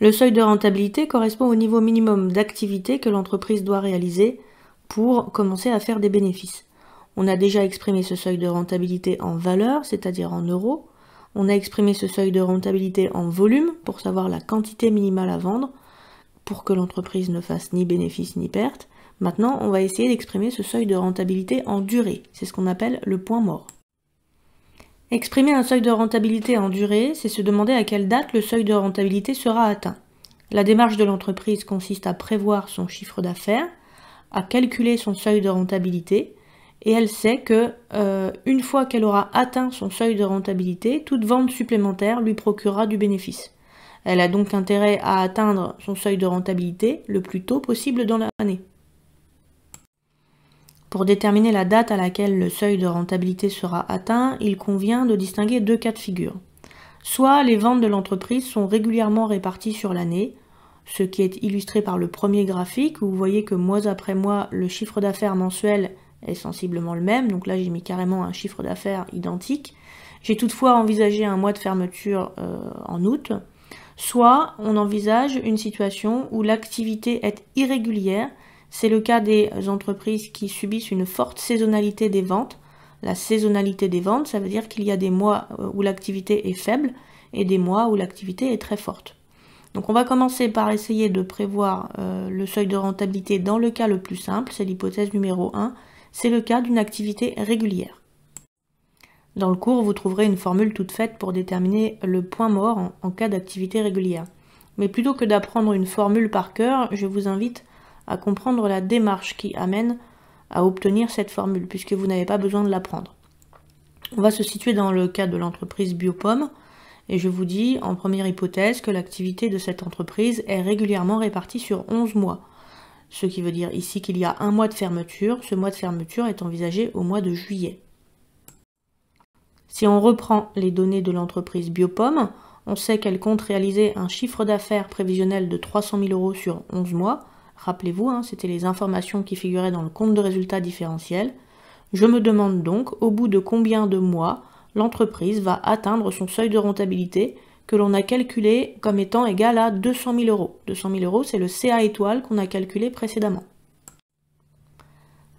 Le seuil de rentabilité correspond au niveau minimum d'activité que l'entreprise doit réaliser pour commencer à faire des bénéfices. On a déjà exprimé ce seuil de rentabilité en valeur, c'est-à-dire en euros. On a exprimé ce seuil de rentabilité en volume pour savoir la quantité minimale à vendre pour que l'entreprise ne fasse ni bénéfice ni perte. Maintenant, on va essayer d'exprimer ce seuil de rentabilité en durée. C'est ce qu'on appelle le point mort. Exprimer un seuil de rentabilité en durée, c'est se demander à quelle date le seuil de rentabilité sera atteint. La démarche de l'entreprise consiste à prévoir son chiffre d'affaires, à calculer son seuil de rentabilité, et elle sait que euh, une fois qu'elle aura atteint son seuil de rentabilité, toute vente supplémentaire lui procurera du bénéfice. Elle a donc intérêt à atteindre son seuil de rentabilité le plus tôt possible dans l'année. Pour déterminer la date à laquelle le seuil de rentabilité sera atteint, il convient de distinguer deux cas de figure. Soit les ventes de l'entreprise sont régulièrement réparties sur l'année, ce qui est illustré par le premier graphique où vous voyez que mois après mois, le chiffre d'affaires mensuel est sensiblement le même, donc là j'ai mis carrément un chiffre d'affaires identique. J'ai toutefois envisagé un mois de fermeture euh, en août, soit on envisage une situation où l'activité est irrégulière c'est le cas des entreprises qui subissent une forte saisonnalité des ventes. La saisonnalité des ventes, ça veut dire qu'il y a des mois euh, où l'activité est faible et des mois où l'activité est très forte. Donc on va commencer par essayer de prévoir euh, le seuil de rentabilité dans le cas le plus simple, c'est l'hypothèse numéro 1, c'est le cas d'une activité régulière. Dans le cours, vous trouverez une formule toute faite pour déterminer le point mort en, en cas d'activité régulière. Mais plutôt que d'apprendre une formule par cœur, je vous invite à comprendre la démarche qui amène à obtenir cette formule, puisque vous n'avez pas besoin de l'apprendre. On va se situer dans le cas de l'entreprise Biopom, et je vous dis en première hypothèse que l'activité de cette entreprise est régulièrement répartie sur 11 mois, ce qui veut dire ici qu'il y a un mois de fermeture, ce mois de fermeture est envisagé au mois de juillet. Si on reprend les données de l'entreprise Biopom, on sait qu'elle compte réaliser un chiffre d'affaires prévisionnel de 300 000 euros sur 11 mois, Rappelez-vous, hein, c'était les informations qui figuraient dans le compte de résultat différentiel. Je me demande donc au bout de combien de mois l'entreprise va atteindre son seuil de rentabilité que l'on a calculé comme étant égal à 200 000 euros. 200 000 euros, c'est le CA étoile qu'on a calculé précédemment.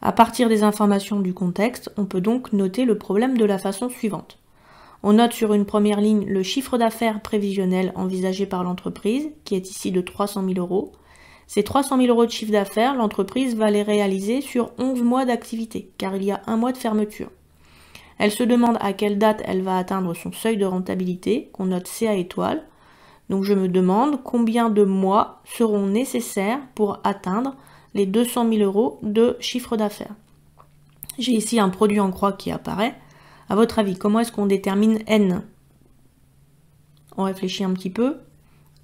À partir des informations du contexte, on peut donc noter le problème de la façon suivante. On note sur une première ligne le chiffre d'affaires prévisionnel envisagé par l'entreprise, qui est ici de 300 000 euros. Ces 300 000 euros de chiffre d'affaires, l'entreprise va les réaliser sur 11 mois d'activité, car il y a un mois de fermeture. Elle se demande à quelle date elle va atteindre son seuil de rentabilité, qu'on note CA étoile. Donc je me demande combien de mois seront nécessaires pour atteindre les 200 000 euros de chiffre d'affaires. J'ai ici un produit en croix qui apparaît. À votre avis, comment est-ce qu'on détermine N On réfléchit un petit peu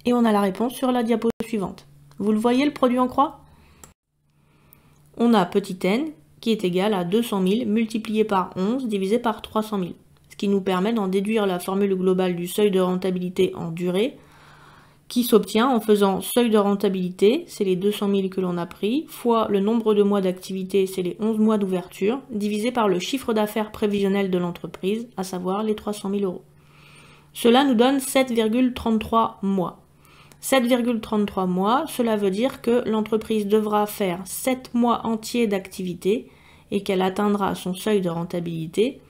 et on a la réponse sur la diapo suivante. Vous le voyez le produit en croix On a petit n qui est égal à 200 000 multiplié par 11 divisé par 300 000, ce qui nous permet d'en déduire la formule globale du seuil de rentabilité en durée qui s'obtient en faisant seuil de rentabilité, c'est les 200 000 que l'on a pris, fois le nombre de mois d'activité, c'est les 11 mois d'ouverture, divisé par le chiffre d'affaires prévisionnel de l'entreprise, à savoir les 300 000 euros. Cela nous donne 7,33 mois. 7,33 mois, cela veut dire que l'entreprise devra faire 7 mois entiers d'activité et qu'elle atteindra son seuil de rentabilité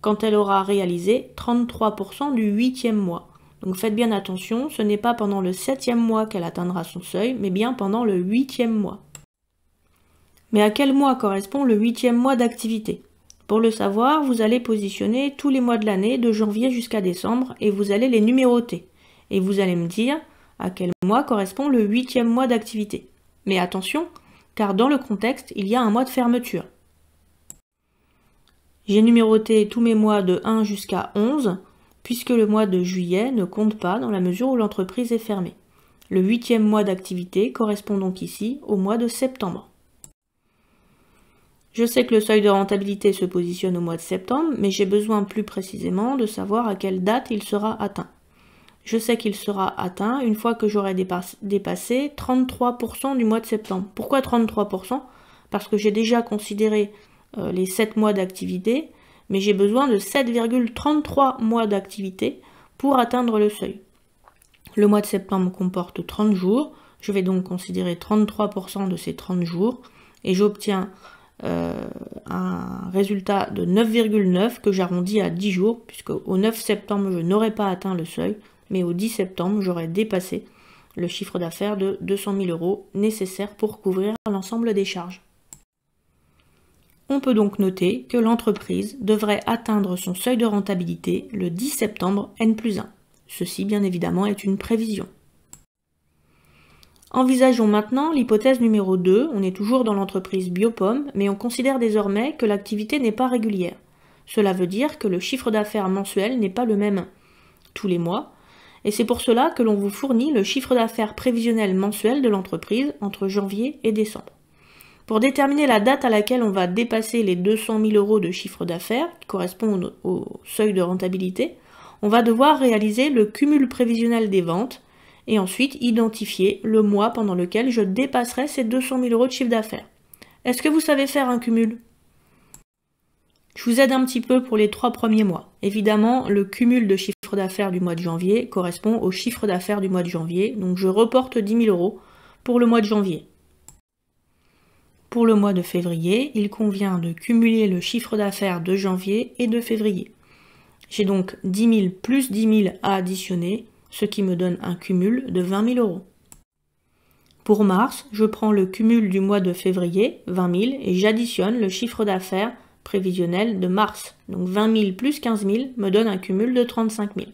quand elle aura réalisé 33% du huitième mois. Donc faites bien attention, ce n'est pas pendant le septième mois qu'elle atteindra son seuil, mais bien pendant le huitième mois. Mais à quel mois correspond le huitième mois d'activité Pour le savoir, vous allez positionner tous les mois de l'année, de janvier jusqu'à décembre, et vous allez les numéroter. Et vous allez me dire à quel mois correspond le huitième mois d'activité. Mais attention, car dans le contexte, il y a un mois de fermeture. J'ai numéroté tous mes mois de 1 jusqu'à 11, puisque le mois de juillet ne compte pas dans la mesure où l'entreprise est fermée. Le huitième mois d'activité correspond donc ici au mois de septembre. Je sais que le seuil de rentabilité se positionne au mois de septembre, mais j'ai besoin plus précisément de savoir à quelle date il sera atteint je sais qu'il sera atteint une fois que j'aurai dépassé 33% du mois de septembre. Pourquoi 33% Parce que j'ai déjà considéré euh, les 7 mois d'activité, mais j'ai besoin de 7,33 mois d'activité pour atteindre le seuil. Le mois de septembre comporte 30 jours, je vais donc considérer 33% de ces 30 jours et j'obtiens euh, un résultat de 9,9 que j'arrondis à 10 jours, puisque au 9 septembre je n'aurai pas atteint le seuil, mais au 10 septembre, j'aurais dépassé le chiffre d'affaires de 200 000 euros nécessaire pour couvrir l'ensemble des charges. On peut donc noter que l'entreprise devrait atteindre son seuil de rentabilité le 10 septembre N plus 1. Ceci bien évidemment est une prévision. Envisageons maintenant l'hypothèse numéro 2, on est toujours dans l'entreprise Biopom, mais on considère désormais que l'activité n'est pas régulière. Cela veut dire que le chiffre d'affaires mensuel n'est pas le même tous les mois, et c'est pour cela que l'on vous fournit le chiffre d'affaires prévisionnel mensuel de l'entreprise entre janvier et décembre. Pour déterminer la date à laquelle on va dépasser les 200 000 euros de chiffre d'affaires, qui correspondent au seuil de rentabilité, on va devoir réaliser le cumul prévisionnel des ventes et ensuite identifier le mois pendant lequel je dépasserai ces 200 000 euros de chiffre d'affaires. Est-ce que vous savez faire un cumul Je vous aide un petit peu pour les trois premiers mois. Évidemment, le cumul de chiffre d'affaires du mois de janvier correspond au chiffre d'affaires du mois de janvier. Donc je reporte 10 000 euros pour le mois de janvier. Pour le mois de février, il convient de cumuler le chiffre d'affaires de janvier et de février. J'ai donc 10 000 plus 10 000 à additionner, ce qui me donne un cumul de 20 000 euros. Pour mars, je prends le cumul du mois de février, 20 000, et j'additionne le chiffre d'affaires prévisionnel de mars. Donc 20 000 plus 15 000 me donne un cumul de 35 000.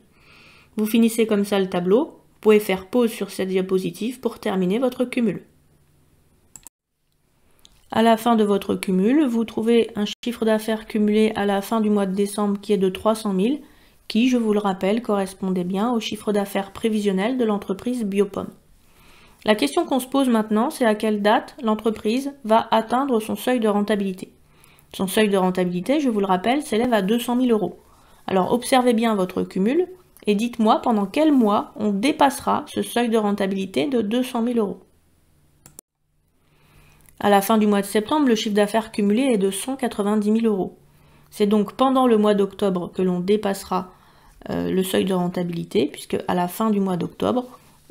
Vous finissez comme ça le tableau. Vous pouvez faire pause sur cette diapositive pour terminer votre cumul. À la fin de votre cumul, vous trouvez un chiffre d'affaires cumulé à la fin du mois de décembre qui est de 300 000, qui, je vous le rappelle, correspondait bien au chiffre d'affaires prévisionnel de l'entreprise Biopom. La question qu'on se pose maintenant, c'est à quelle date l'entreprise va atteindre son seuil de rentabilité. Son seuil de rentabilité, je vous le rappelle, s'élève à 200 000 euros. Alors observez bien votre cumul et dites-moi pendant quel mois on dépassera ce seuil de rentabilité de 200 000 euros. À la fin du mois de septembre, le chiffre d'affaires cumulé est de 190 000 euros. C'est donc pendant le mois d'octobre que l'on dépassera euh, le seuil de rentabilité, puisque à la fin du mois d'octobre,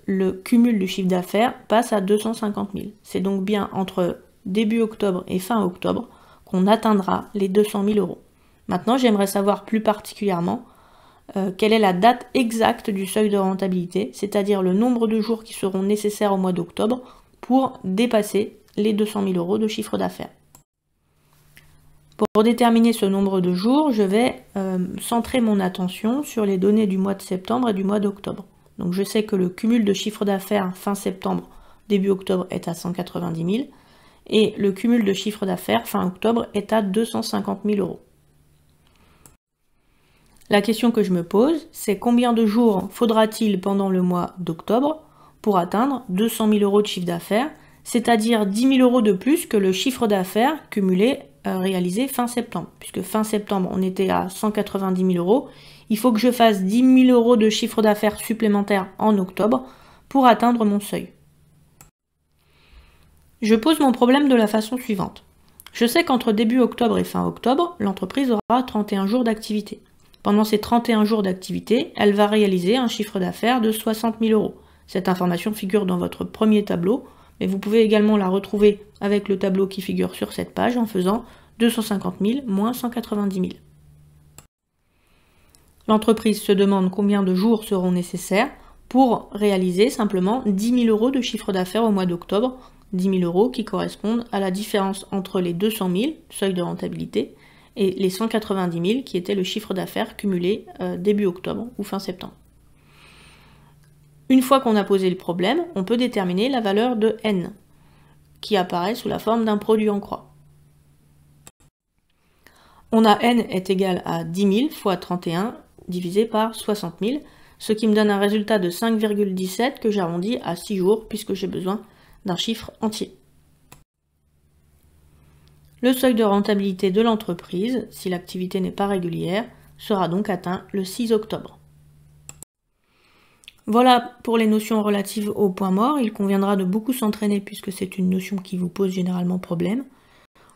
le cumul du chiffre d'affaires passe à 250 000. C'est donc bien entre début octobre et fin octobre qu'on atteindra les 200 000 euros. Maintenant, j'aimerais savoir plus particulièrement euh, quelle est la date exacte du seuil de rentabilité, c'est-à-dire le nombre de jours qui seront nécessaires au mois d'octobre pour dépasser les 200 000 euros de chiffre d'affaires. Pour déterminer ce nombre de jours, je vais euh, centrer mon attention sur les données du mois de septembre et du mois d'octobre. Donc je sais que le cumul de chiffre d'affaires fin septembre, début octobre est à 190 000 et le cumul de chiffre d'affaires fin octobre est à 250 000 euros. La question que je me pose, c'est combien de jours faudra-t-il pendant le mois d'octobre pour atteindre 200 000 euros de chiffre d'affaires, c'est-à-dire 10 000 euros de plus que le chiffre d'affaires cumulé euh, réalisé fin septembre. Puisque fin septembre, on était à 190 000 euros. Il faut que je fasse 10 000 euros de chiffre d'affaires supplémentaire en octobre pour atteindre mon seuil. Je pose mon problème de la façon suivante. Je sais qu'entre début octobre et fin octobre, l'entreprise aura 31 jours d'activité. Pendant ces 31 jours d'activité, elle va réaliser un chiffre d'affaires de 60 000 euros. Cette information figure dans votre premier tableau, mais vous pouvez également la retrouver avec le tableau qui figure sur cette page en faisant 250 000 moins 190 000. L'entreprise se demande combien de jours seront nécessaires pour réaliser simplement 10 000 euros de chiffre d'affaires au mois d'octobre 10 000 euros qui correspondent à la différence entre les 200 000, seuil de rentabilité, et les 190 000 qui était le chiffre d'affaires cumulé euh, début octobre ou fin septembre. Une fois qu'on a posé le problème, on peut déterminer la valeur de N, qui apparaît sous la forme d'un produit en croix. On a N est égal à 10 000 fois 31 divisé par 60 000, ce qui me donne un résultat de 5,17 que j'arrondis à 6 jours puisque j'ai besoin d'un chiffre entier. Le seuil de rentabilité de l'entreprise, si l'activité n'est pas régulière, sera donc atteint le 6 octobre. Voilà pour les notions relatives au point mort. Il conviendra de beaucoup s'entraîner puisque c'est une notion qui vous pose généralement problème.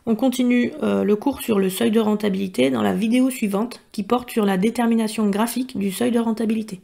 On continue euh, le cours sur le seuil de rentabilité dans la vidéo suivante qui porte sur la détermination graphique du seuil de rentabilité.